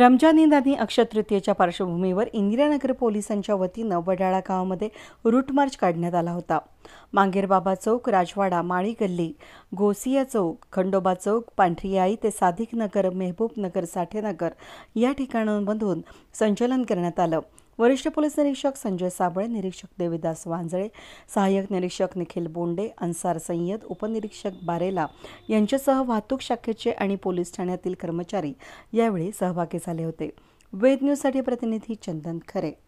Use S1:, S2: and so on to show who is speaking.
S1: रमजान ईद आणि तृतीयेच्या पार्श्वभूमीवर इंदिरानगर पोलिसांच्या वतीनं वडाळा गावामध्ये रूट मार्च काढण्यात आला होता मांगेरबाबा चौक राजवाडा माळी गल्ली गोसिया चौक खंडोबा चौक पांढरीआई ते साधिक नगर मेहबूब नगर साठेनगर या ठिकाणांमधून संचलन करण्यात आलं वरिष्ठ पोलीस निरीक्षक संजय साबळे निरीक्षक देविदास वांजळे सहाय्यक निरीक्षक निखिल बोंडे अन्सार सय्यद उपनिरीक्षक बारेला यांच्यासह वाहतूक शाखेचे आणि पोलीस ठाण्यातील कर्मचारी यावेळी सहभागी झाले होते वेद न्यूजसाठी प्रतिनिधी चंदन खरे